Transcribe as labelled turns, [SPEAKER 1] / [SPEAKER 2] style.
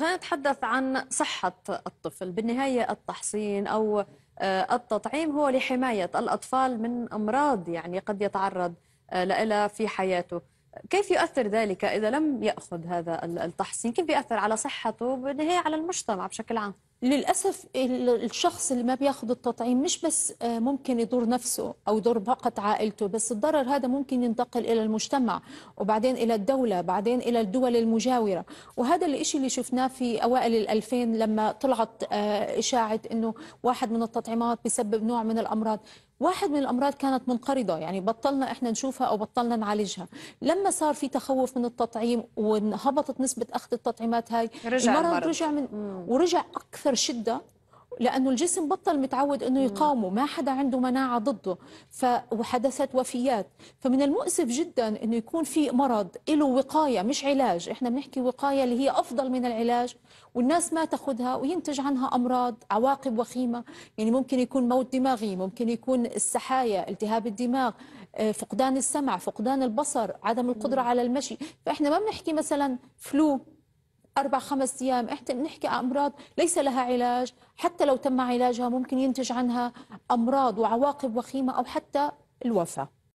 [SPEAKER 1] خلينا نتحدث عن صحة الطفل بالنهاية التحصين أو آه، التطعيم هو لحماية الأطفال من أمراض يعني قد يتعرض آه، لها في حياته كيف يؤثر ذلك إذا لم يأخذ هذا التحصين كيف يؤثر على صحته بالنهاية على المجتمع بشكل عام للأسف الشخص اللي ما بياخد التطعيم
[SPEAKER 2] مش بس آه، ممكن يضر نفسه أو يضر فقط عائلته بس الضرر هذا ممكن ينتقل إلى المجتمع وبعدين إلى الدولة بعدين إلى الدول المجاورة وهذا الإشي اللي شفناه في أوائل الألفين لما طلعت آه، إشاعة أنه واحد من التطعيمات بسبب نوع من الأمراض واحد من الامراض كانت منقرضه يعني بطلنا احنا نشوفها او بطلنا نعالجها لما صار في تخوف من التطعيم وهبطت نسبه اخذ التطعيمات هاي رجع المرض, المرض رجع من ورجع اكثر اكثر شده لانه الجسم بطل متعود انه يقاومه ما حدا عنده مناعه ضده فحدثت وفيات فمن المؤسف جدا انه يكون في مرض له وقايه مش علاج احنا بنحكي وقايه اللي هي افضل من العلاج والناس ما تاخذها وينتج عنها امراض عواقب وخيمه يعني ممكن يكون موت دماغي ممكن يكون السحايا التهاب الدماغ آه، فقدان السمع فقدان البصر عدم القدره على المشي فاحنا ما بنحكي مثلا فلو أربع خمس أيام إحنا بنحكي أمراض ليس لها علاج حتى لو تم علاجها ممكن ينتج عنها أمراض وعواقب وخيمة أو حتى
[SPEAKER 1] الوفاة